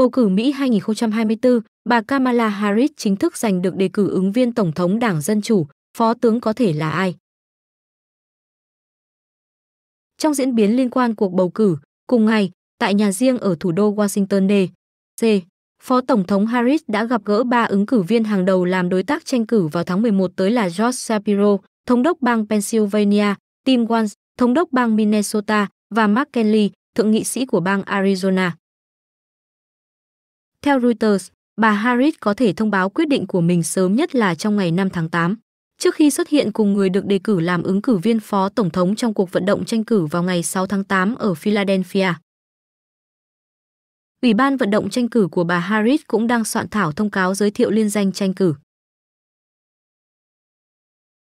Bầu cử Mỹ 2024, bà Kamala Harris chính thức giành được đề cử ứng viên Tổng thống Đảng Dân Chủ, phó tướng có thể là ai? Trong diễn biến liên quan cuộc bầu cử, cùng ngày, tại nhà riêng ở thủ đô Washington D. C. Phó Tổng thống Harris đã gặp gỡ ba ứng cử viên hàng đầu làm đối tác tranh cử vào tháng 11 tới là George Shapiro, Thống đốc bang Pennsylvania, Tim Walz, Thống đốc bang Minnesota và Mark Kelly, Thượng nghị sĩ của bang Arizona. Theo Reuters, bà Harris có thể thông báo quyết định của mình sớm nhất là trong ngày 5 tháng 8, trước khi xuất hiện cùng người được đề cử làm ứng cử viên phó tổng thống trong cuộc vận động tranh cử vào ngày 6 tháng 8 ở Philadelphia. Ủy ban vận động tranh cử của bà Harris cũng đang soạn thảo thông cáo giới thiệu liên danh tranh cử.